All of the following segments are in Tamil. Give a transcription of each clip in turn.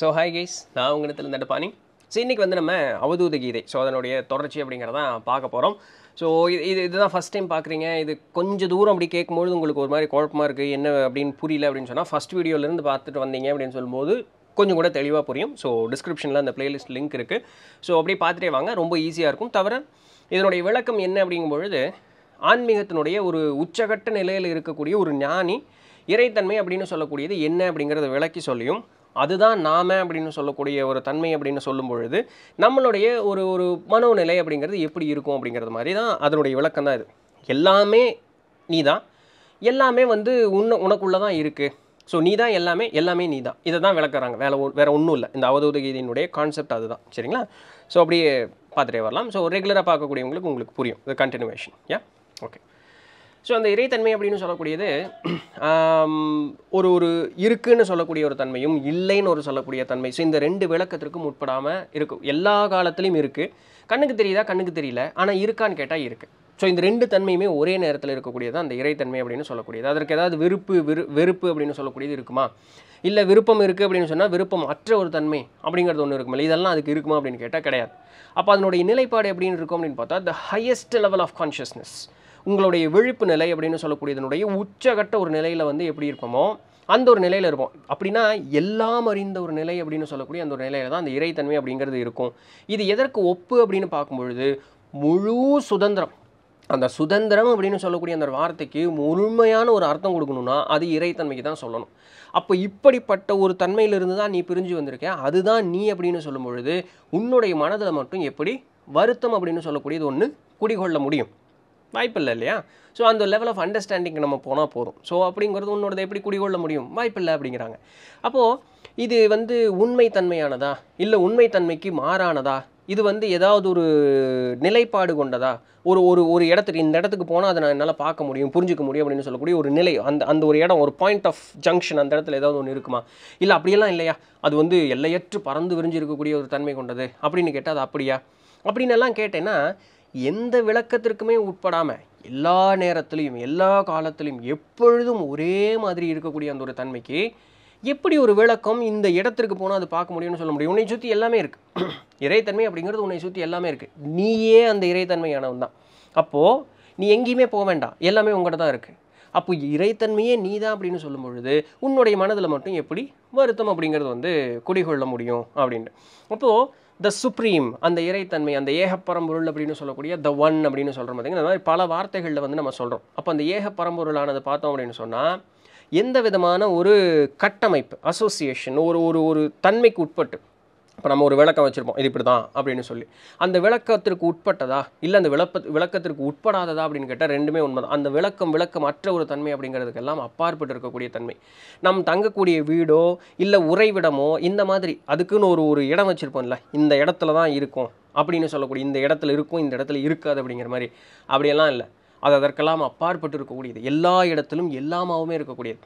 ஸோ ஹாய் கைஸ் நான் இடத்துல இருந்து பாணி ஸோ இன்றைக்கி வந்து நம்ம அவதூத கீதை ஸோ அதனுடைய தொடர்ச்சி அப்படிங்கிறதான் பார்க்க போகிறோம் ஸோ இது இது இதுதான் ஃபஸ்ட் டைம் பார்க்குறீங்க இது கொஞ்சம் தூரம் அப்படி கேட்கும்போது உங்களுக்கு ஒரு மாதிரி குழப்பமாக இருக்குது என்ன அப்படின்னு புரியல அப்படின்னு சொன்னால் ஃபஸ்ட் வீடியோலேருந்து பார்த்துட்டு வந்தீங்க அப்படின்னு சொல்லும்போது கொஞ்சம் கூட தெளிவாக புரியும் ஸோ டிஸ்கிரிப்ஷனில் அந்த பிளேலிஸ்ட் லிங்க் இருக்குது ஸோ அப்படியே பார்த்துட்டே வாங்க ரொம்ப ஈஸியாக இருக்கும் தவிர இதனுடைய விளக்கம் என்ன அப்படிங்கும்பொழுது ஆன்மீகத்தினுடைய ஒரு உச்சகட்ட நிலையில் இருக்கக்கூடிய ஒரு ஞானி இறைத்தன்மை அப்படின்னு சொல்லக்கூடியது என்ன அப்படிங்கிறத விளக்கி சொல்லியும் அதுதான் நாம அப்படின்னு சொல்லக்கூடிய ஒரு தன்மை அப்படின்னு சொல்லும் பொழுது நம்மளுடைய ஒரு ஒரு மனோநிலை அப்படிங்கிறது எப்படி இருக்கும் அப்படிங்கிறது மாதிரி தான் அதனுடைய விளக்கம் தான் இது எல்லாமே நீ தான் எல்லாமே வந்து உன்ன உனக்குள்ளே தான் இருக்குது ஸோ நீ தான் எல்லாமே எல்லாமே நீ தான் இதை தான் விளக்குறாங்க வேலை வேறு ஒன்றும் இல்லை இந்த அவதூத கீதையினுடைய கான்செப்ட் அதுதான் சரிங்களா ஸோ அப்படியே பார்த்துட்டே வரலாம் ஸோ ரெகுலராக பார்க்கக்கூடியவங்களுக்கு உங்களுக்கு புரியும் இது கண்டினியூவேஷன் யா ஓகே ஸோ அந்த இறைத்தன்மை அப்படின்னு சொல்லக்கூடியது ஒரு ஒரு இருக்குன்னு சொல்லக்கூடிய ஒரு தன்மையும் இல்லைன்னு ஒரு சொல்லக்கூடிய தன்மை ஸோ இந்த ரெண்டு விளக்கத்திற்கும் உட்படாமல் இருக்கும் எல்லா காலத்துலேயும் இருக்குது கண்ணுக்கு தெரியுதா கண்ணுக்கு தெரியல ஆனால் இருக்கான்னு கேட்டால் இருக்குது ஸோ இந்த ரெண்டு தன்மையுமே ஒரே நேரத்தில் இருக்கக்கூடியது அந்த இறைத்தன்மை அப்படின்னு சொல்லக்கூடியது அதற்கு ஏதாவது விருப்பு வெறு வெறுப்பு அப்படின்னு சொல்லக்கூடியது இருக்குமா இல்லை விருப்பம் இருக்குது அப்படின்னு சொன்னால் விருப்பம் அற்ற ஒரு தன்மை அப்படிங்கிறது ஒன்று இருக்குமில்ல இதெல்லாம் அதுக்கு இருக்குமா அப்படின்னு கேட்டால் கிடையாது அப்போ அதனுடைய நிலைப்பாடு எப்படின்னு இருக்கும் அப்படின்னு பார்த்தா the highest level of consciousness உங்களுடைய விழிப்பு நிலை அப்படின்னு சொல்லக்கூடியதனுடைய உச்சகட்ட ஒரு நிலையில் வந்து எப்படி இருப்போமோ அந்த ஒரு நிலையில் இருப்போம் அப்படின்னா எல்லாம் அறிந்த ஒரு நிலை அப்படின்னு சொல்லக்கூடிய அந்த ஒரு நிலையில் தான் அந்த இறைத்தன்மை அப்படிங்கிறது இருக்கும் இது எதற்கு ஒப்பு அப்படின்னு பார்க்கும்பொழுது முழு சுதந்திரம் அந்த சுதந்திரம் அப்படின்னு சொல்லக்கூடிய அந்த வார்த்தைக்கு முழுமையான ஒரு அர்த்தம் கொடுக்கணும்னா அது இறைத்தன்மைக்கு தான் சொல்லணும் அப்போ இப்படிப்பட்ட ஒரு தன்மையிலிருந்து தான் நீ பிரிஞ்சு வந்திருக்க அதுதான் நீ அப்படின்னு சொல்லும் பொழுது உன்னுடைய மனதில் மட்டும் எப்படி வருத்தம் அப்படின்னு சொல்லக்கூடியது ஒன்று குடிகொள்ள முடியும் வாய்ப்பில்லை இல்லையா ஸோ அந்த லெவல் ஆஃப் அண்டர்ஸ்டாண்டிங் நம்ம போனால் போதும் ஸோ அப்படிங்கிறது உன்னோடது எப்படி குடிகொள்ள முடியும் வாய்ப்பில்லை அப்படிங்கிறாங்க அப்போது இது வந்து உண்மைத்தன்மையானதா இல்லை உண்மைத்தன்மைக்கு மாறானதா இது வந்து ஏதாவது ஒரு நிலைப்பாடு கொண்டதா ஒரு ஒரு ஒரு இடத்துக்கு இந்த இடத்துக்கு போனால் அதை நான் என்னால் பார்க்க முடியும் புரிஞ்சிக்க முடியும் அப்படின்னு சொல்லக்கூடிய ஒரு நிலை அந்த அந்த ஒரு இடம் ஒரு பாயிண்ட் ஆஃப் ஜங்ஷன் அந்த இடத்துல ஏதாவது ஒன்று இருக்குமா இல்லை அப்படியெல்லாம் இல்லையா அது வந்து எல்லையற்று பறந்து விரிஞ்சு இருக்கக்கூடிய ஒரு தன்மை கொண்டது அப்படின்னு கேட்டால் அது அப்படியா அப்படின்னு எல்லாம் கேட்டேன்னா எந்த விளக்கத்திற்குமே உட்படாமல் எல்லா நேரத்துலையும் எல்லா காலத்திலையும் எப்பொழுதும் ஒரே மாதிரி இருக்கக்கூடிய அந்த ஒரு தன்மைக்கு எப்படி ஒரு விளக்கம் இந்த இடத்திற்கு போனால் அது பார்க்க முடியும்னு சொல்ல முடியும் உன்னை சுற்றி எல்லாமே இருக்குது இறைத்தன்மை அப்படிங்கிறது உன்னை சுற்றி எல்லாமே இருக்குது நீயே அந்த இறைத்தன்மையானவன் தான் அப்போது நீ எங்கேயுமே போக வேண்டாம் எல்லாமே உங்கள்கிட்ட தான் இருக்குது அப்போ இறைத்தன்மையே நீ தான் அப்படின்னு சொல்லும் பொழுது உன்னுடைய மனதில் மட்டும் எப்படி வருத்தம் அப்படிங்கிறது வந்து குடிகொள்ள முடியும் அப்படின்ட்டு அப்போது த சுப்ரீம் அந்த இறைத்தன்மை அந்த ஏகப்பரம்பொருள் அப்படின்னு சொல்லக்கூடிய த ஒன் அப்படின்னு சொல்கிற பார்த்திங்கன்னா இந்த மாதிரி பல வார்த்தைகளில் வந்து நம்ம சொல்கிறோம் அப்போ அந்த ஏகப்பரம்பொருளானது பார்த்தோம் அப்படின்னு சொன்னால் எந்த விதமான ஒரு கட்டமைப்பு அசோசியேஷன் ஒரு ஒரு ஒரு தன்மைக்கு உட்பட்டு இப்போ நம்ம ஒரு விளக்கம் வச்சுருப்போம் இது இப்படி தான் அப்படின்னு சொல்லி அந்த விளக்கத்திற்கு உட்பட்டதா இல்லை அந்த விளப்ப விளக்கத்திற்கு உட்படாததா அப்படின்னு கேட்டால் ரெண்டுமே உண்மை தான் அந்த விளக்கம் விளக்கம் அற்ற ஒரு தன்மை அப்படிங்கிறதுக்கெல்லாம் அப்பாற்பட்டு இருக்கக்கூடிய தன்மை நம் தங்கக்கூடிய வீடோ இல்லை உறைவிடமோ இந்த மாதிரி அதுக்குன்னு ஒரு ஒரு இடம் வச்சுருப்போம்ல இந்த இடத்துல தான் இருக்கும் அப்படின்னு சொல்லக்கூடிய இந்த இடத்துல இருக்கும் இந்த இடத்துல இருக்காது அப்படிங்கிற மாதிரி அப்படியெல்லாம் இல்லை அது அதற்கெல்லாம் அப்பாற்பட்டு இருக்கக்கூடியது எல்லா இடத்திலும் எல்லாமாவுமே இருக்கக்கூடியது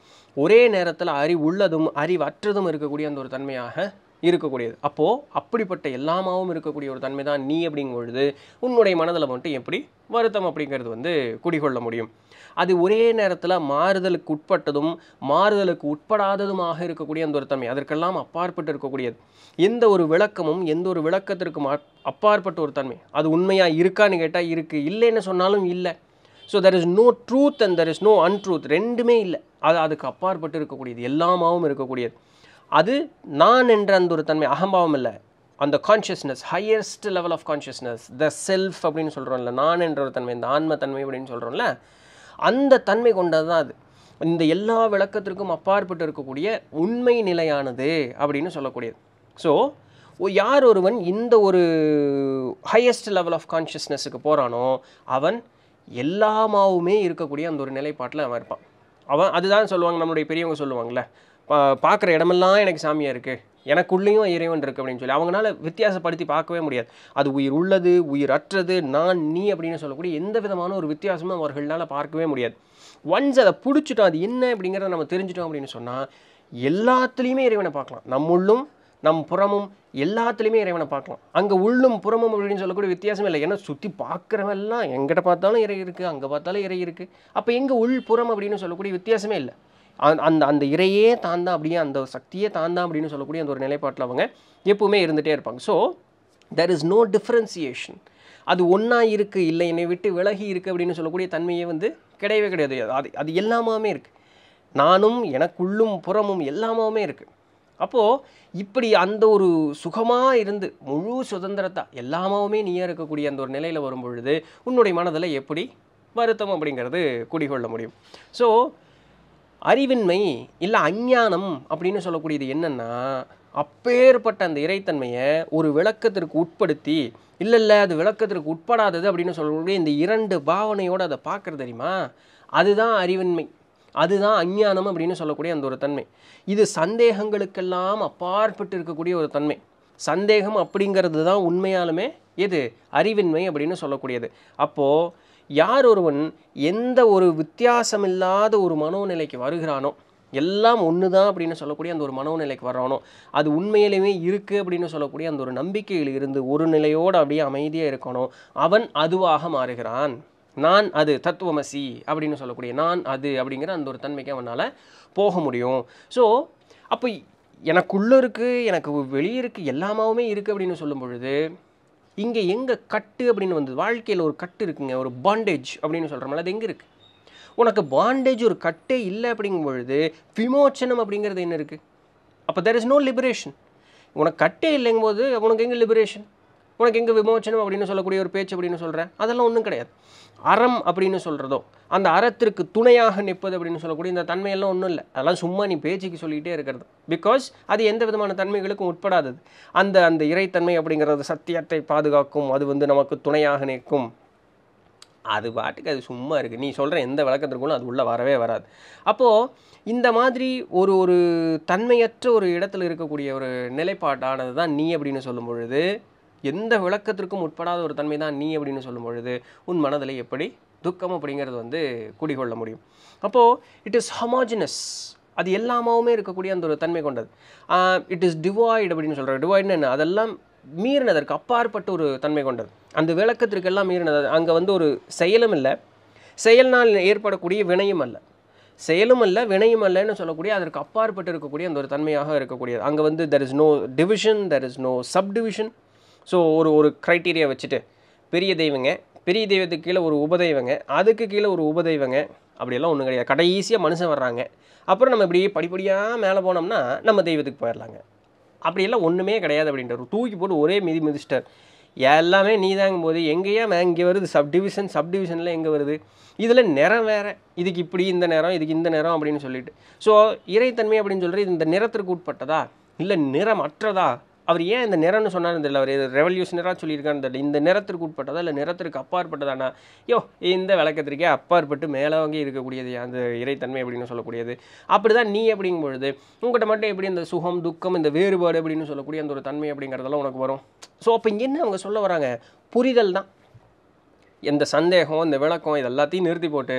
ஒரே நேரத்தில் அறிவுள்ளதும் அறிவற்றதும் இருக்கக்கூடிய அந்த ஒரு தன்மையாக இருக்கக்கூடியது அப்போது அப்படிப்பட்ட எல்லாமாவும் இருக்கக்கூடிய ஒரு தன்மை தான் நீ அப்படிங்கும் பொழுது உன்னுடைய மனதில் வந்துட்டு எப்படி வருத்தம் அப்படிங்கிறது வந்து குடிகொள்ள முடியும் அது ஒரே நேரத்தில் மாறுதலுக்கு உட்பட்டதும் மாறுதலுக்கு உட்படாததுமாக இருக்கக்கூடிய அந்த ஒரு தன்மை அதற்கெல்லாம் அப்பாற்பட்டு இருக்கக்கூடியது எந்த ஒரு விளக்கமும் எந்த ஒரு விளக்கத்திற்கும் அப்பாற்பட்ட ஒரு தன்மை அது உண்மையாக இருக்கான்னு கேட்டால் இருக்குது இல்லைன்னு சொன்னாலும் இல்லை so there is no truth and there is no untruth ரெண்டுமே இல்லை அது அதுக்கு அப்பாற்பட்டு இருக்கக்கூடியது எல்லாமாவும் இருக்கக்கூடியது அது நான் என்ற அந்த ஒரு தன்மை அகம்பாவம் இல்லை அந்த consciousness highest level of consciousness the self அப்படின்னு சொல்கிறோம்ல நான் என்ற ஒரு தன்மை இந்த ஆன்ம தன்மை அப்படின்னு சொல்கிறோம்ல அந்த தன்மை கொண்டது தான் அது இந்த எல்லா விளக்கத்திற்கும் அப்பாற்பட்டு இருக்கக்கூடிய உண்மை நிலையானது அப்படின்னு சொல்லக்கூடியது ஸோ யார் ஒருவன் இந்த ஒரு ஹையஸ்ட் லெவல் ஆஃப் கான்ஷியஸ்னஸுக்கு போகிறானோ அவன் எல்லாமாவுமே இருக்கக்கூடிய அந்த ஒரு நிலைப்பாட்டில் அவன் இருப்பான் அவன் அதுதான் சொல்லுவாங்க நம்மளுடைய பெரியவங்க சொல்லுவாங்கள்ல பார்க்குற இடமெல்லாம் எனக்கு சாமியாக இருக்குது எனக்குள்ளேயும் இறைவன் இருக்குது அப்படின்னு சொல்லி அவங்களால வித்தியாசப்படுத்தி பார்க்கவே முடியாது அது உயிர் உள்ளது உயிர் அற்றது நான் நீ அப்படின்னு சொல்லக்கூடிய எந்த விதமான ஒரு வித்தியாசமும் அவர்களால் பார்க்கவே முடியாது ஒன்ஸ் அதை பிடிச்சிட்டோம் அது என்ன அப்படிங்கிறத நம்ம தெரிஞ்சிட்டோம் அப்படின்னு சொன்னால் எல்லாத்துலேயுமே இறைவனை பார்க்கலாம் நம்முள்ளும் நம் புறமும் எல்லாத்துலேயுமே இறைவனை பார்க்கலாம் அங்கே உள்ளும் புறமும் அப்படின்னு சொல்லக்கூடிய வித்தியாசமே இல்லை ஏன்னா சுற்றி பார்க்குறவெல்லாம் எங்கிட்ட பார்த்தாலும் இறை இருக்குது அங்கே பார்த்தாலும் இறை இருக்குது அப்போ எங்கே உள் புறம் அப்படின்னு சொல்லக்கூடிய வித்தியாசமே இல்லை அந் அந்த அந்த இறையே தாந்தான் அப்படியே அந்த சக்தியே தான் அப்படின்னு சொல்லக்கூடிய அந்த ஒரு நிலைப்பாட்டில் அவங்க எப்பவுமே இருந்துகிட்டே இருப்பாங்க so there is no differentiation அது ஒன்றா இருக்குது இல்லை என்னை விட்டு விலகி இருக்குது அப்படின்னு சொல்லக்கூடிய தன்மையே வந்து கிடையவே கிடையாது அது அது எல்லாமே இருக்குது நானும் எனக்குள்ளும் புறமும் எல்லாமே இருக்குது அப்போது இப்படி அந்த ஒரு சுகமாக இருந்து முழு சுதந்திரத்தை எல்லாமே நீயாக இருக்கக்கூடிய அந்த ஒரு நிலையில் வரும் பொழுது உன்னுடைய மனதில் எப்படி வருத்தம் அப்படிங்கிறது குடிகொள்ள முடியும் ஸோ அறிவின்மை இல்லை அஞ்ஞானம் அப்படின்னு சொல்லக்கூடியது என்னென்னா அப்பேற்பட்ட அந்த இறைத்தன்மையை ஒரு விளக்கத்திற்கு உட்படுத்தி இல்லை இல்லை அது விளக்கத்திற்கு உட்படாதது அப்படின்னு சொல்லக்கூடிய இந்த இரண்டு பாவனையோடு அதை பார்க்குறது தெரியுமா அதுதான் அறிவின்மை அதுதான் அஞ்ஞானம் அப்படின்னு சொல்லக்கூடிய அந்த ஒரு தன்மை இது சந்தேகங்களுக்கெல்லாம் அப்பாற்பட்டு இருக்கக்கூடிய ஒரு தன்மை சந்தேகம் அப்படிங்கிறது தான் உண்மையாலுமே எது அறிவின்மை அப்படின்னு சொல்லக்கூடியது அப்போது யார் ஒருவன் எந்த ஒரு வித்தியாசமில்லாத ஒரு மனோநிலைக்கு வருகிறானோ எல்லாம் ஒன்று தான் அப்படின்னு சொல்லக்கூடிய அந்த ஒரு மனோநிலைக்கு வரணும் அது உண்மையிலுமே இருக்குது அப்படின்னு சொல்லக்கூடிய அந்த ஒரு நம்பிக்கையில் இருந்து ஒரு நிலையோடு அப்படியே அமைதியாக இருக்கணும் அவன் அதுவாக மாறுகிறான் நான் அது தத்துவமசி அப்படின்னு சொல்லக்கூடிய நான் அது அப்படிங்கிற அந்த ஒரு தன்மைக்கு அவனால் போக முடியும் ஸோ அப்போ எனக்குள்ளே இருக்குது எனக்கு வெளியே இருக்குது எல்லாமாவுமே இருக்குது அப்படின்னு சொல்லும் பொழுது இங்கே எங்கே கட்டு அப்படின்னு வந்து வாழ்க்கையில் ஒரு கட்டு இருக்குங்க ஒரு பாண்டேஜ் அப்படின்னு சொல்கிறோம்ல அது எங்கே இருக்குது உனக்கு பாண்டேஜ் ஒரு கட்டே இல்லை அப்படிங்கும் பொழுது விமோச்சனம் அப்படிங்கிறது என்ன இருக்குது அப்போ தெர் இஸ் நோ லிபரேஷன் உனக்கு கட்டே இல்லைங்கும் போது உனக்கு எங்கே லிபரேஷன் உனக்கு எங்கே விமோச்சனம் அப்படின்னு சொல்லக்கூடிய ஒரு பேச்சு அப்படின்னு சொல்கிறேன் அதெல்லாம் ஒன்றும் கிடையாது அறம் அப்படின்னு சொல்கிறதோ அந்த அறத்திற்கு துணையாக நிற்பது அப்படின்னு சொல்லக்கூடிய இந்த தன்மையெல்லாம் ஒன்றும் இல்லை அதெல்லாம் சும்மா நீ பேச்சுக்கு சொல்லிகிட்டே இருக்கிறது பிகாஸ் அது எந்த விதமான தன்மைகளுக்கும் உட்படாதது அந்த அந்த இறைத்தன்மை அப்படிங்கிறது சத்தியத்தை பாதுகாக்கும் அது வந்து நமக்கு துணையாக நிற்கும் அது பாட்டுக்கு அது சும்மா இருக்குது நீ சொல்கிற எந்த விளக்கத்திற்குள்ளும் அது உள்ளே வரவே வராது அப்போது இந்த மாதிரி ஒரு ஒரு தன்மையற்ற ஒரு இடத்துல இருக்கக்கூடிய ஒரு நிலைப்பாட்டானது தான் நீ அப்படின்னு சொல்லும் பொழுது எந்த விளக்கத்திற்கும் உட்படாத ஒரு தன்மை தான் நீ அப்படின்னு சொல்லும் பொழுது உன் மனதில் எப்படி துக்கம் அப்படிங்கிறது வந்து குடிகொள்ள முடியும் அப்போது இட் இஸ் ஹமாஜினஸ் அது எல்லாமே இருக்கக்கூடிய அந்த ஒரு தன்மை கொண்டது இட் இஸ் டிவாய்டு அப்படின்னு சொல்கிற டிவாய்டுன்னு என்ன அதெல்லாம் மீறினதற்கு அப்பாற்பட்ட ஒரு தன்மை கொண்டது அந்த விளக்கத்திற்கெல்லாம் மீறினது அங்கே வந்து ஒரு செயலும் இல்லை செயல்னால் ஏற்படக்கூடிய வினையும் அல்ல செயலும் அல்ல வினையும் அல்லன்னு சொல்லக்கூடிய அதற்கு அப்பாற்பட்டு இருக்கக்கூடிய அந்த ஒரு தன்மையாக இருக்கக்கூடியது அங்கே வந்து there is no division there is no subdivision so ஒரு ஒரு க்ரைட்டீரியா வச்சுட்டு பெரிய தெய்வங்க பெரிய தெய்வத்துக்கு கீழே ஒரு உபதெய்வங்க அதுக்கு கீழே ஒரு உபதெய்வங்க அப்படியெல்லாம் ஒன்றும் கிடையாது கடைசியாக மனுஷன் வர்றாங்க அப்புறம் நம்ம இப்படி படிப்படியாக மேலே போனோம்னா நம்ம தெய்வத்துக்கு போயிடலாங்க அப்படியெல்லாம் ஒன்றுமே கிடையாது அப்படின்ட்டு தூக்கி போட்டு ஒரே மிதி மிதிஸ்டர் எல்லாமே நீ தாங்கும் போது எங்கேயா இங்கே வருது சப் டிவிஷன் சப் டிவிஷனில் எங்கே வருது இதில் நிறம் வேறு இதுக்கு இப்படி இந்த நேரம் இதுக்கு இந்த நேரம் அப்படின்னு சொல்லிட்டு ஸோ இறைத்தன்மை அப்படின்னு சொல்கிறது இந்த நிறத்திற்கு உட்பட்டதா இல்லை நிறம் அற்றதா அவர் ஏன் இந்த நிறம்னு சொன்னார்னு தெரியல அவர் ரெவல்யூஷனராக சொல்லியிருக்கான்னு தெரியல இந்த நிறத்திற்கு உட்பட்டதா இல்லை நிறத்திற்கு அப்பாற்பட்டதானா யோ இந்த விளக்கத்திற்கே அப்பாற்பட்டு மேலவங்கி இருக்கக்கூடியது அந்த இறைத்தன்மை அப்படின்னு சொல்லக்கூடியது அப்படி தான் நீ அப்படிங்கும் பொழுது உங்கள்கிட்ட மட்டும் எப்படி இந்த சுகம் துக்கம் இந்த வேறுபாடு அப்படின்னு சொல்லக்கூடிய அந்த ஒரு தன்மை அப்படிங்கிறதெல்லாம் உனக்கு வரும் ஸோ அப்போ இங்கே என்ன அவங்க சொல்ல வராங்க புரிதல் தான் இந்த சந்தேகம் இந்த விளக்கம் இது எல்லாத்தையும் நிறுத்தி போட்டு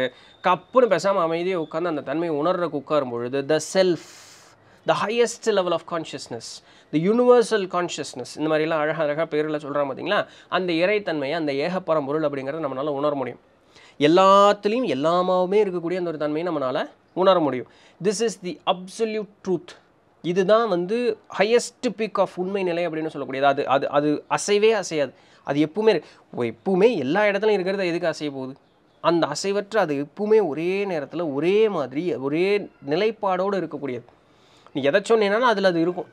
கப்புன்னு பேசாமல் அமைதியாக உட்காந்து அந்த தன்மையை உணர்றக்கு உட்காரும் பொழுது the self the highest level of consciousness இந்த யூனிவர்சல் கான்ஷியஸ்னஸ் இந்த மாதிரிலாம் அழகாக அழகாக பேரில் சொல்கிறாங்க பார்த்தீங்களா அந்த இறைத்தன்மையை அந்த பொருள் அப்படிங்கிறத நம்மளால் உணர முடியும் எல்லாத்துலேயும் எல்லாமாவுமே இருக்கக்கூடிய அந்த ஒரு தன்மையை நம்மளால் உணர முடியும் this is the absolute truth இதுதான் வந்து ஹையஸ்ட் பிக் ஆஃப் உண்மை நிலை அப்படின்னு சொல்லக்கூடியது அது அது அது அசைவே அசையாது அது எப்பவுமே எப்பவுமே எல்லா இடத்துலையும் இருக்கிறத எதுக்கு அசைய போகுது அந்த அசைவற்று அது எப்பவுமே ஒரே நேரத்தில் ஒரே மாதிரி ஒரே நிலைப்பாடோடு இருக்கக்கூடியது நீ எதை சொன்னீங்கன்னா அதில் அது இருக்கும்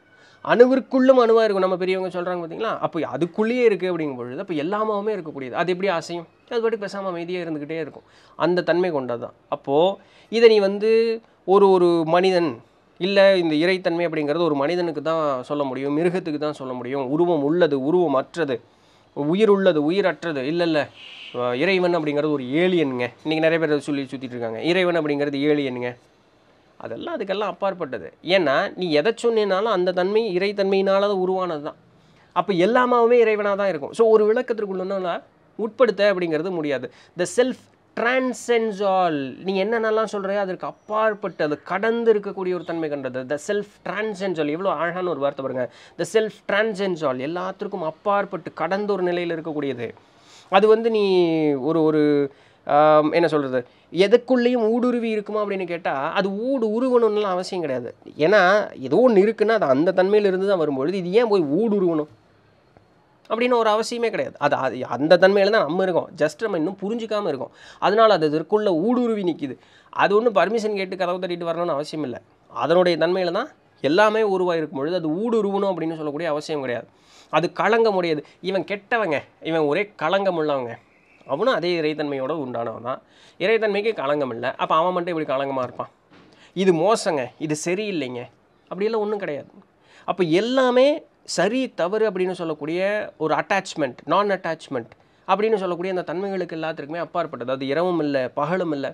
அணுவிற்குள்ளும் அணுவாக இருக்கும் நம்ம பெரியவங்க சொல்கிறாங்க பார்த்தீங்களா அப்போ அதுக்குள்ளேயே இருக்குது அப்படிங்கும் பொழுது அப்போ எல்லாமே இருக்கக்கூடியது அது எப்படி அசையும் அது பாட்டுக்கு பேசாமல் அமைதியாக இருந்துக்கிட்டே இருக்கும் அந்த தன்மை கொண்டது தான் அப்போது இதை நீ வந்து ஒரு ஒரு மனிதன் இல்லை இந்த இறைத்தன்மை அப்படிங்கிறது ஒரு மனிதனுக்கு தான் சொல்ல முடியும் மிருகத்துக்கு தான் சொல்ல முடியும் உருவம் உள்ளது உருவம் அற்றது உயிர் உள்ளது உயிரற்றது இல்லை இல்லை இறைவன் அப்படிங்கிறது ஒரு ஏலியனுங்க இன்றைக்கி நிறைய பேர் சொல்லி சுற்றிட்டு இருக்காங்க இறைவன் அப்படிங்கிறது ஏலியனுங்க அதெல்லாம் அதுக்கெல்லாம் அப்பாற்பட்டது ஏன்னா நீ எதை சொன்னாலும் அந்த தன்மை இறைத்தன்மையினால தான் உருவானது தான் அப்போ எல்லாமாவுமே இறைவனாக தான் இருக்கும் ஸோ ஒரு விளக்கத்திற்குள்ளனா உட்படுத்த அப்படிங்கிறது முடியாது த செல்ஃப் ட்ரான்சென்ஸ் ஆல் நீ என்னென்னலாம் சொல்கிறையோ அதற்கு அப்பாற்பட்டு அது கடந்து இருக்கக்கூடிய ஒரு தன்மை கண்டது த செல்ஃப் ட்ரான்சென்ஸ் ஆல் எவ்வளோ அழகான ஒரு வார்த்தை பாருங்க த செல்ஃப் ட்ரான்சென்ஸ் ஆல் எல்லாத்திற்கும் அப்பாற்பட்டு கடந்த ஒரு நிலையில் இருக்கக்கூடியது அது வந்து நீ ஒரு ஒரு என்ன சொல்கிறது எதுக்குள்ளேயும் ஊடுருவி இருக்குமா அப்படின்னு கேட்டால் அது ஊடு உருவணும்லாம் அவசியம் கிடையாது ஏன்னா ஏதோ ஒன்று இருக்குன்னா அது அந்த தன்மையில் இருந்து தான் வரும்பொழுது இது ஏன் போய் ஊடுருவணும் அப்படின்னு ஒரு அவசியமே கிடையாது அது அது அந்த தன்மையில் தான் நம்ம இருக்கோம் ஜஸ்ட் நம்ம இன்னும் புரிஞ்சிக்காமல் இருக்கோம் அதனால் அது இதற்குள்ளே ஊடுருவி நிற்கிது அது ஒன்றும் பர்மிஷன் கேட்டு கதவு தட்டிட்டு வரணும்னு அவசியம் இல்லை அதனுடைய தன்மையில் தான் எல்லாமே இருக்கும் பொழுது அது ஊடுருவணும் அப்படின்னு சொல்லக்கூடிய அவசியம் கிடையாது அது கலங்க முடியாது இவன் கெட்டவங்க இவன் ஒரே கலங்கம் உள்ளவங்க அவனும் அதே இறைத்தன்மையோடு உண்டானவன் தான் இறைத்தன்மைக்கு களங்கம் இல்லை அப்போ அவன் மட்டும் இப்படி களங்கமாக இருப்பான் இது மோசங்க இது சரியில்லைங்க அப்படியெல்லாம் ஒன்றும் கிடையாது அப்போ எல்லாமே சரி தவறு அப்படின்னு சொல்லக்கூடிய ஒரு அட்டாச்மெண்ட் நான் அட்டாச்மெண்ட் அப்படின்னு சொல்லக்கூடிய அந்த தன்மைகளுக்கு எல்லாத்துக்குமே அப்பாற்பட்டது அது இரவும் இல்லை பகலும் இல்லை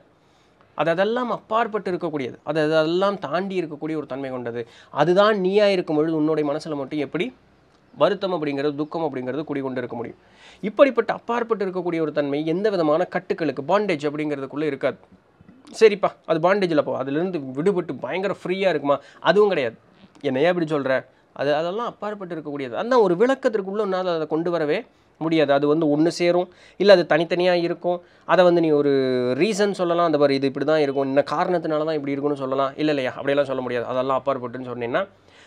அது அதெல்லாம் அப்பாற்பட்டு இருக்கக்கூடியது அது அதெல்லாம் தாண்டி இருக்கக்கூடிய ஒரு தன்மை கொண்டது அதுதான் நீயாக இருக்கும் பொழுது உன்னுடைய மனசில் மட்டும் எப்படி வருத்தம் அப்படிங்கிறது துக்கம் அப்படிங்கிறது குடிகொண்டு இருக்க முடியும் இப்படிப்பட்ட அப்பாற்பட்டு இருக்கக்கூடிய ஒரு தன்மை எந்த விதமான கட்டுக்களுக்கு பாண்டேஜ் அப்படிங்கிறதுக்குள்ளே இருக்காது சரிப்பா அது பாண்டேஜில் போ அதுலேருந்து விடுபட்டு பயங்கர ஃப்ரீயாக இருக்குமா அதுவும் கிடையாது என்னையா இப்படி சொல்கிற அது அதெல்லாம் அப்பாற்பட்டு இருக்கக்கூடியது அந்த ஒரு விளக்கத்திற்குள்ளே ஒன்றால் அதை கொண்டு வரவே முடியாது அது வந்து ஒன்று சேரும் இல்லை அது தனித்தனியாக இருக்கும் அதை வந்து நீ ஒரு ரீசன் சொல்லலாம் அந்த மாதிரி இது இப்படி தான் இருக்கும் இன்ன காரணத்தினால தான் இப்படி இருக்குன்னு சொல்லலாம் இல்லை இல்லையா அப்படியெல்லாம் சொல்ல முடியாது அதெல்லாம் அப்பாற்பட்டுன்னு சொன்னீங்கன்னா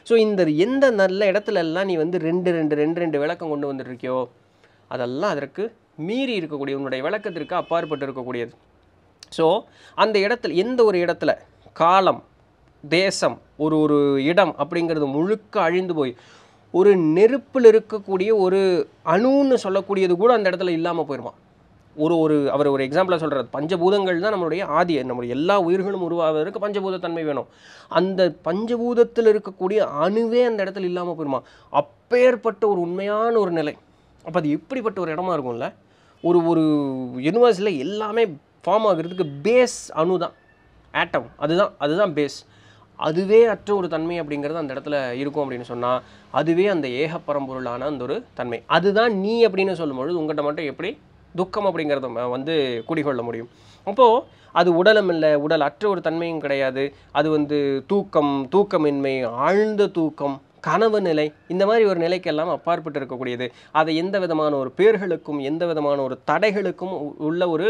ஸோ இந்த எந்த நல்ல இடத்துல எல்லாம் நீ வந்து ரெண்டு ரெண்டு ரெண்டு ரெண்டு விளக்கம் கொண்டு வந்துருக்கியோ அதெல்லாம் அதற்கு மீறி இருக்கக்கூடிய உன்னுடைய விளக்கத்திற்கு அப்பாற்பட்டு இருக்கக்கூடியது ஸோ அந்த இடத்துல எந்த ஒரு இடத்துல காலம் தேசம் ஒரு ஒரு இடம் அப்படிங்கிறது முழுக்க அழிந்து போய் ஒரு நெருப்பில் இருக்கக்கூடிய ஒரு அணுன்னு சொல்லக்கூடியது கூட அந்த இடத்துல இல்லாமல் போயிடுவான் ஒரு ஒரு அவர் ஒரு எக்ஸாம்பிளாக சொல்கிறார் பஞ்சபூதங்கள் தான் நம்மளுடைய ஆதி நம்மளுடைய எல்லா உயிர்களும் உருவாவதற்கு பஞ்சபூத தன்மை வேணும் அந்த பஞ்சபூதத்தில் இருக்கக்கூடிய அணுவே அந்த இடத்துல இல்லாமல் போயிருமா அப்பேற்பட்ட ஒரு உண்மையான ஒரு நிலை அப்போ அது எப்படிப்பட்ட ஒரு இடமா இருக்கும்ல ஒரு ஒரு யூனிவர்ஸில் எல்லாமே ஃபார்ம் ஆகிறதுக்கு பேஸ் அணு தான் ஆட்டம் அதுதான் அதுதான் பேஸ் அதுவே அற்ற ஒரு தன்மை அப்படிங்கிறது அந்த இடத்துல இருக்கும் அப்படின்னு சொன்னால் அதுவே அந்த ஏக பரம்பொருளான அந்த ஒரு தன்மை அதுதான் நீ அப்படின்னு சொல்லும்பொழுது உங்கள்கிட்ட மட்டும் எப்படி துக்கம் அப்படிங்கிறத வந்து குடிகொள்ள முடியும் அப்போது அது உடலம் இல்லை உடல் அற்ற ஒரு தன்மையும் கிடையாது அது வந்து தூக்கம் தூக்கமின்மை ஆழ்ந்த தூக்கம் கனவு நிலை இந்த மாதிரி ஒரு நிலைக்கெல்லாம் அப்பாற்பட்டு இருக்கக்கூடியது அதை எந்த விதமான ஒரு பேர்களுக்கும் எந்த விதமான ஒரு தடைகளுக்கும் உள்ள ஒரு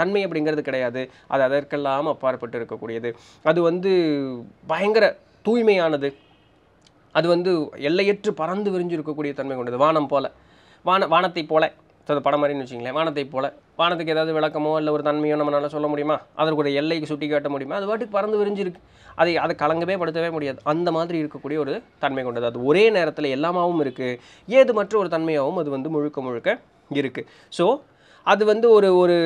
தன்மை அப்படிங்கிறது கிடையாது அது அதற்கெல்லாம் அப்பாற்பட்டு இருக்கக்கூடியது அது வந்து பயங்கர தூய்மையானது அது வந்து எல்லையற்று பறந்து விரிஞ்சு இருக்கக்கூடிய தன்மை கொண்டது வானம் போல வான வானத்தை போல ஸோ அந்த படம் மாதிரினு வச்சிங்களேன் வானத்தை போல் வானத்துக்கு ஏதாவது விளக்கமோ இல்லை ஒரு தன்மையோ நம்மளால் சொல்ல முடியுமா அதற்கு ஒரு எல்லைக்கு சுட்டி காட்ட முடியுமா அது வாட்டுக்கு பறந்து விரிஞ்சிருக்கு அதை அதை கலங்கவே படுத்தவே முடியாது அந்த மாதிரி இருக்கக்கூடிய ஒரு தன்மை கொண்டது அது ஒரே நேரத்தில் எல்லாமாவும் இருக்குது ஏது மற்ற ஒரு தன்மையாகவும் அது வந்து முழுக்க முழுக்க இருக்குது ஸோ அது வந்து ஒரு ஒரு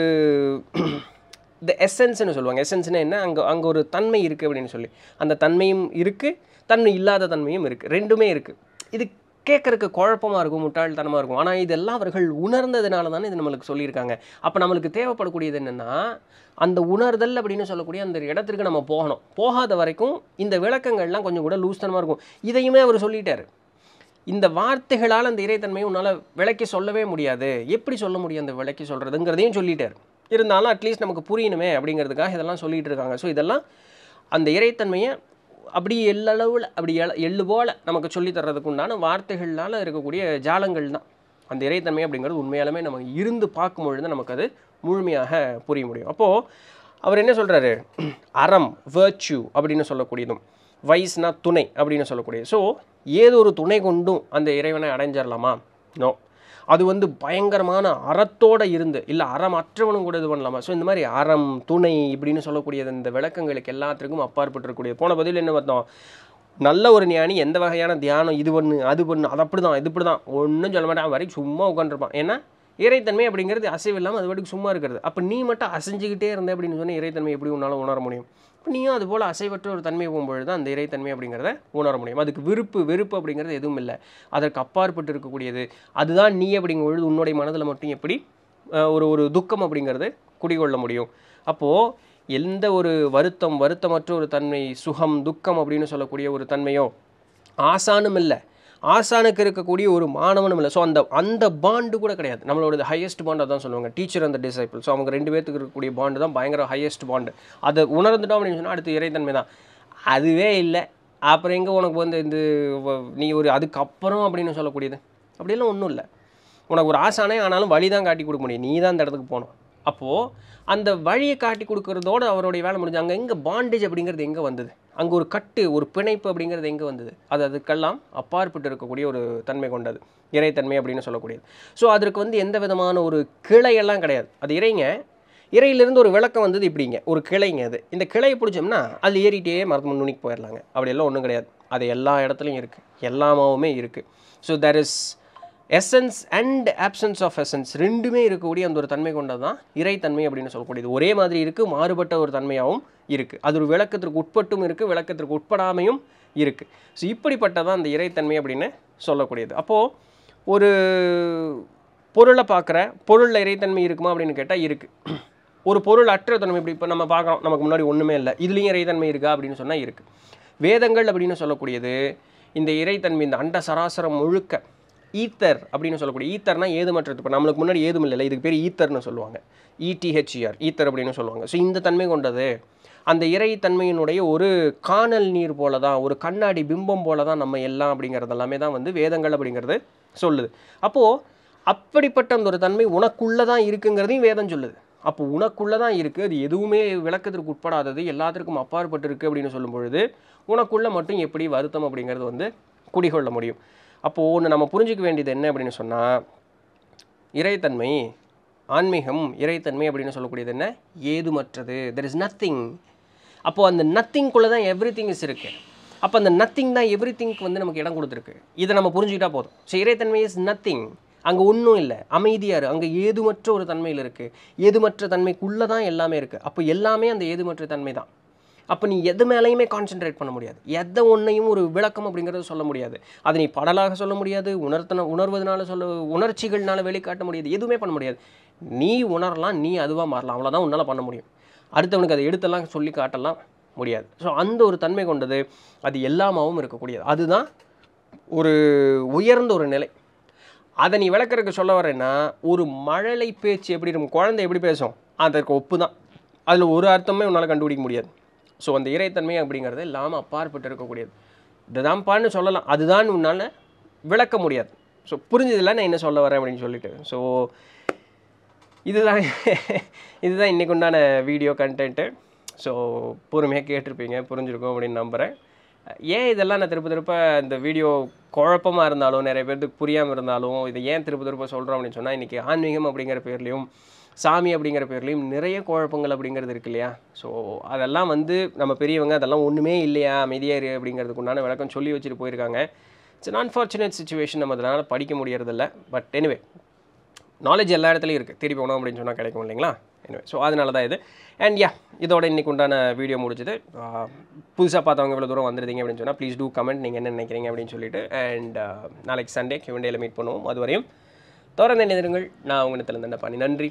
இந்த எசன்ஸ்னு சொல்லுவாங்க எசன்ஸ்னால் என்ன அங்கே அங்கே ஒரு தன்மை இருக்குது அப்படின்னு சொல்லி அந்த தன்மையும் இருக்குது தன்மை இல்லாத தன்மையும் இருக்குது ரெண்டுமே இருக்குது இது கேட்குறக்கு குழப்பமாக இருக்கும் முட்டாள்தனமாக இருக்கும் ஆனால் இதெல்லாம் அவர்கள் உணர்ந்ததுனால தானே இது நம்மளுக்கு சொல்லியிருக்காங்க அப்போ நம்மளுக்கு தேவைப்படக்கூடியது என்னென்னா அந்த உணர்தல் அப்படின்னு சொல்லக்கூடிய அந்த இடத்திற்கு நம்ம போகணும் போகாத வரைக்கும் இந்த விளக்கங்கள்லாம் கொஞ்சம் கூட லூஸ்தனமாக இருக்கும் இதையுமே அவர் சொல்லிட்டார் இந்த வார்த்தைகளால் அந்த இறைத்தன்மையை உன்னால் விளக்கி சொல்லவே முடியாது எப்படி சொல்ல முடியும் அந்த விளக்கி சொல்கிறதுங்கிறதையும் சொல்லிட்டார் இருந்தாலும் அட்லீஸ்ட் நமக்கு புரியணுமே அப்படிங்கிறதுக்காக இதெல்லாம் சொல்லிகிட்டு இருக்காங்க ஸோ இதெல்லாம் அந்த இறைத்தன்மையை அப்படி எல்லளவில் அப்படி எல எள்ளு போல் நமக்கு சொல்லி தர்றதுக்கு உண்டான வார்த்தைகள்னால இருக்கக்கூடிய ஜாலங்கள் தான் அந்த இறைத்தன்மை அப்படிங்கிறது உண்மையாலுமே நம்ம இருந்து பார்க்கும் பொழுது நமக்கு அது முழுமையாக புரிய முடியும் அப்போது அவர் என்ன சொல்கிறாரு அறம் வேர்ச்சு அப்படின்னு சொல்லக்கூடியதும் வயசுனா துணை அப்படின்னு சொல்லக்கூடியது ஸோ ஏதோ ஒரு துணை கொண்டும் அந்த இறைவனை அடைஞ்சிடலாமா நோ அது வந்து பயங்கரமான அறத்தோடு இருந்து இல்லை அறம் அற்றவனும் கூட இது பண்ணலாமா ஸோ இந்த மாதிரி அறம் துணை இப்படின்னு சொல்லக்கூடிய இந்த விளக்கங்களுக்கு எல்லாத்துக்கும் அப்பாற்பட்டுருக்கூடிய போன பதில் என்ன பார்த்தோம் நல்ல ஒரு ஞானி எந்த வகையான தியானம் இது பண்ணு அது பண்ணு அது அப்படி தான் இது இப்படி தான் ஒன்றும் சொல்ல மாட்டேன் வரைக்கும் சும்மா உட்காந்துருப்பான் ஏன்னா இறைத்தன்மை அப்படிங்கிறது அசைவு இல்லாமல் அது வரைக்கும் சும்மா இருக்கிறது அப்போ நீ மட்டும் அசைஞ்சிக்கிட்டே இருந்த அப்படின்னு சொன்னால் இறைத்தன்மை எப்படி உன்னால் உணர முடியும் அக்னியும் அதுபோல் அசைவற்ற ஒரு தன்மை போகும்பொழுது தான் அந்த இறைத்தன்மை அப்படிங்கிறத உணர முடியும் அதுக்கு விருப்பு வெறுப்பு அப்படிங்கிறது எதுவும் இல்லை அதற்கு அப்பாற்பட்டு இருக்கக்கூடியது அதுதான் நீ அப்படிங்கும் பொழுது உன்னுடைய மனதில் மட்டும் எப்படி ஒரு ஒரு துக்கம் அப்படிங்கிறது குடிகொள்ள முடியும் அப்போது எந்த ஒரு வருத்தம் வருத்தமற்ற ஒரு தன்மை சுகம் துக்கம் அப்படின்னு சொல்லக்கூடிய ஒரு தன்மையோ ஆசானும் இல்லை ஆசானுக்கு இருக்கக்கூடிய ஒரு மாணவனும் இல்லை ஸோ அந்த அந்த பாண்டு கூட கிடையாது நம்மளோட ஹையஸ்ட் பாண்டாக தான் சொல்லுவாங்க டீச்சர் அந்த டிசைபிள் ஸோ அவங்க ரெண்டு பேர்த்துக்கு இருக்கக்கூடிய பாண்டு தான் பயங்கர ஹையஸ்ட் பாண்டு அதை உணர்ந்துட்டோம் அப்படின்னு சொன்னால் அடுத்து இறைத்தன்மை தான் அதுவே இல்லை அப்புறம் எங்கே உனக்கு வந்து இந்த நீ ஒரு அதுக்கப்புறம் அப்படின்னு சொல்லக்கூடியது அப்படியெல்லாம் ஒன்றும் இல்லை உனக்கு ஒரு ஆசானே ஆனாலும் வழி தான் காட்டி கொடுக்க முடியும் நீ தான் அந்த இடத்துக்கு போகணும் அப்போது அந்த வழியை காட்டி கொடுக்குறதோடு அவருடைய வேலை முடிஞ்சு அங்கே எங்கே பாண்டேஜ் அப்படிங்கிறது எங்கே வந்தது அங்கே ஒரு கட்டு ஒரு பிணைப்பு அப்படிங்கிறது எங்கே வந்தது அது அதுக்கெல்லாம் அப்பாற்பட்டு இருக்கக்கூடிய ஒரு தன்மை கொண்டது இறைத்தன்மை அப்படின்னு சொல்லக்கூடியது ஸோ அதற்கு வந்து எந்த விதமான ஒரு கிளையெல்லாம் கிடையாது அது இறைங்க இறையிலிருந்து ஒரு விளக்கம் வந்தது இப்படிங்க ஒரு கிளைங்க அது இந்த கிளையை பிடிச்சோம்னா அது ஏறிட்டே மரத்து முன்னுக்கு போயிடலாங்க அப்படியெல்லாம் ஒன்றும் கிடையாது அது எல்லா இடத்துலையும் இருக்குது எல்லாமாவுமே இருக்குது so there is essence and absence of essence ரெண்டுமே இருக்கக்கூடிய அந்த ஒரு தன்மை கொண்டது தான் இறைத்தன்மை அப்படின்னு சொல்லக்கூடியது ஒரே மாதிரி இருக்குது மாறுபட்ட ஒரு தன்மையாகவும் இருக்குது அது ஒரு விளக்கத்திற்கு உட்பட்டும் இருக்குது விளக்கத்திற்கு உட்படாமையும் இருக்குது ஸோ இப்படிப்பட்டதான் அந்த இறைத்தன்மை அப்படின்னு சொல்லக்கூடியது அப்போது ஒரு பொருளை பார்க்குற பொருளில் இறைத்தன்மை இருக்குமா அப்படின்னு கேட்டால் இருக்குது ஒரு பொருள் அற்ற தன்மை இப்படி இப்போ நம்ம பார்க்குறோம் நமக்கு முன்னாடி ஒன்றுமே இல்லை இதுலேயும் இறைத்தன்மை இருக்கா அப்படின்னு சொன்னால் இருக்குது வேதங்கள் அப்படின்னு சொல்லக்கூடியது இந்த இறைத்தன்மை இந்த அண்ட சராசரம் முழுக்க ஈத்தர் அப்படின்னு சொல்லக்கூடிய ஈத்தர்னா ஏதுமற்றது இப்போ நம்மளுக்கு முன்னாடி ஏதும் இல்லை இதுக்கு பேர் ஈத்தர்னு சொல்லுவாங்க இடிஹெச்இஆர் e e ஈத்தர் அப்படின்னு சொல்லுவாங்க ஸோ இந்த தன்மை கொண்டது அந்த இறை தன்மையினுடைய ஒரு காணல் நீர் போல தான் ஒரு கண்ணாடி பிம்பம் போல தான் நம்ம எல்லாம் அப்படிங்கிறது எல்லாமே தான் வந்து வேதங்கள் அப்படிங்கிறது சொல்லுது அப்போது அப்படிப்பட்ட அந்த ஒரு தன்மை உனக்குள்ளே தான் இருக்குங்கிறதையும் வேதம் சொல்லுது அப்போ உனக்குள்ளே தான் இருக்குது அது எதுவுமே விளக்கத்திற்கு உட்படாதது எல்லாத்திற்கும் அப்பாற்பட்டு இருக்குது அப்படின்னு சொல்லும் பொழுது உனக்குள்ளே மட்டும் எப்படி வருத்தம் அப்படிங்கிறது வந்து குடிகொள்ள முடியும் அப்போது ஒன்று நம்ம புரிஞ்சிக்க வேண்டியது என்ன அப்படின்னு சொன்னால் இறைத்தன்மை ஆன்மீகம் இறைத்தன்மை அப்படின்னு சொல்லக்கூடியது என்ன ஏதுமற்றது தெர் இஸ் நத்திங் அப்போது அந்த நத்திங்குள்ளே தான் எவ்ரி திங் இஸ் இருக்குது அப்போ அந்த நத்திங் தான் எவ்ரி திங்க்கு வந்து நமக்கு இடம் கொடுத்துருக்கு இதை நம்ம புரிஞ்சுக்கிட்டா போதும் ஸோ இறைத்தன்மை இஸ் நத்திங் அங்கே ஒன்றும் இல்லை அமைதியார் அங்கே ஏதுமற்ற ஒரு தன்மையில் இருக்குது ஏதுமற்ற தன்மைக்குள்ளே தான் எல்லாமே இருக்குது அப்போ எல்லாமே அந்த ஏதுமற்ற தன்மை தான் அப்போ நீ எது மேலேயுமே கான்சென்ட்ரேட் பண்ண முடியாது எதை ஒன்றையும் ஒரு விளக்கம் அப்படிங்கிறத சொல்ல முடியாது அது நீ படலாக சொல்ல முடியாது உணர்த்தன உணர்வதனால சொல்ல உணர்ச்சிகள்னால வெளிக்காட்ட முடியாது எதுவுமே பண்ண முடியாது நீ உணரலாம் நீ அதுவாக மாறலாம் அவ்வளோதான் உன்னால் பண்ண முடியும் அடுத்தவனுக்கு அதை எடுத்தெல்லாம் சொல்லி காட்டலாம் முடியாது ஸோ அந்த ஒரு தன்மை கொண்டது அது எல்லாமாவும் இருக்கக்கூடியது அதுதான் ஒரு உயர்ந்த ஒரு நிலை அதை நீ விளக்கறதுக்கு சொல்ல வரேன்னா ஒரு மழலை பேச்சு எப்படி இருக்கும் குழந்தை எப்படி பேசும் அதற்கு ஒப்பு தான் அதில் ஒரு அர்த்தமே உன்னால் கண்டுபிடிக்க முடியாது ஸோ அந்த இறைத்தன்மை அப்படிங்கிறது இல்லாமல் அப்பாற்பட்டு இருக்கக்கூடியது இதுதான்ப்பான்னு சொல்லலாம் அதுதான் உன்னால் விளக்க முடியாது ஸோ புரிஞ்சதில்ல நான் என்ன சொல்ல வரேன் அப்படின்னு சொல்லிட்டு ஸோ இதுதான் இதுதான் இன்றைக்கு உண்டான வீடியோ கண்டென்ட்டு ஸோ பொறுமையாக கேட்டிருப்பீங்க புரிஞ்சுருக்கோம் அப்படின்னு நம்புகிறேன் ஏன் இதெல்லாம் நான் திருப்ப திருப்ப இந்த வீடியோ குழப்பமாக இருந்தாலும் நிறைய பேர்த்துக்கு புரியாமல் இருந்தாலும் இதை ஏன் திருப்ப திருப்ப சொல்கிறோம் அப்படின்னு சொன்னால் இன்றைக்கி ஆன்மீகம் அப்படிங்கிற பேர்லேயும் சாமி அப்படிங்கிற பேர்லேயும் நிறைய குழப்பங்கள் அப்படிங்கிறது இருக்கு இல்லையா ஸோ அதெல்லாம் வந்து நம்ம பெரியவங்க அதெல்லாம் ஒன்றுமே இல்லையா இரு அப்படிங்கிறதுக்கு உண்டான விளக்கம் சொல்லி வச்சுட்டு போயிருக்காங்க இட்ஸ் அன்ஃபார்ச்சுனேட் சுச்சுவேஷன் நம்ம அதனால் படிக்க முடியறதில்ல பட் எனிவே நாலேஜ் எல்லா இடத்துலையும் இருக்குது திருப்பி போனோம் அப்படின்னு சொன்னால் கிடைக்கும் இல்லைங்களா எனவே ஸோ அதனால தான் இது அண்ட் யா இதோட இன்றைக்கு உண்டான வீடியோ முடிஞ்சது புதுசாக பார்த்தவங்க இவ்வளோ தூரம் வந்துருந்தீங்க அப்படின்னு சொன்னால் ப்ளீஸ் டூ கமெண்ட் நீங்கள் என்ன நினைக்கிறீங்க அப்படின்னு சொல்லிட்டு அண்ட் நாளைக்கு சண்டே கிவண்டேயில் மீட் பண்ணுவோம் அதுவரையும் தொடர்ந்து நினைந்திருங்கள் நான் தெரிந்த பண்ணி நன்றி